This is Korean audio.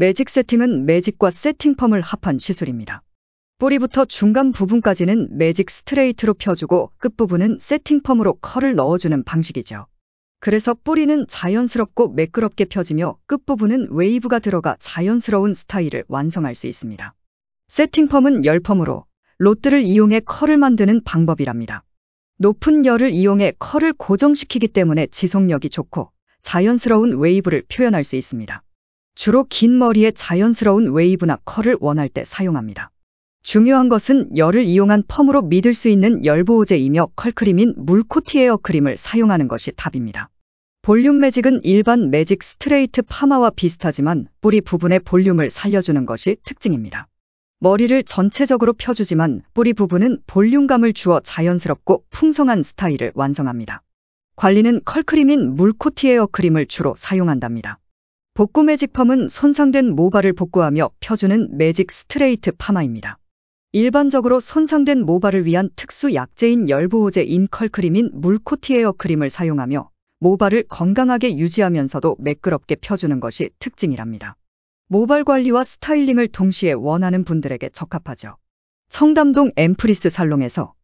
매직 세팅은 매직과 세팅펌을 합한 시술입니다. 뿌리부터 중간 부분까지는 매직 스트레이트로 펴주고 끝부분은 세팅펌으로 컬을 넣어주는 방식이죠. 그래서 뿌리는 자연스럽고 매끄럽게 펴지며 끝부분은 웨이브가 들어가 자연스러운 스타일을 완성할 수 있습니다. 세팅펌은 열펌으로 롯트를 이용해 컬을 만드는 방법이랍니다. 높은 열을 이용해 컬을 고정시키기 때문에 지속력이 좋고 자연스러운 웨이브를 표현할 수 있습니다. 주로 긴 머리에 자연스러운 웨이브나 컬을 원할 때 사용합니다. 중요한 것은 열을 이용한 펌으로 믿을 수 있는 열보호제이며 컬크림인 물코티 에어크림을 사용하는 것이 답입니다. 볼륨 매직은 일반 매직 스트레이트 파마와 비슷하지만 뿌리 부분의 볼륨을 살려주는 것이 특징입니다. 머리를 전체적으로 펴주지만 뿌리 부분은 볼륨감을 주어 자연스럽고 풍성한 스타일을 완성합니다. 관리는 컬크림인 물코티 에어크림을 주로 사용한답니다. 복구 매직 펌은 손상된 모발을 복구하며 펴주는 매직 스트레이트 파마입니다. 일반적으로 손상된 모발을 위한 특수 약제인 열보호제 인컬크림인 물코티 에어크림을 사용하며 모발을 건강하게 유지하면서도 매끄럽게 펴주는 것이 특징이랍니다. 모발 관리와 스타일링을 동시에 원하는 분들에게 적합하죠. 청담동 엠프리스 살롱에서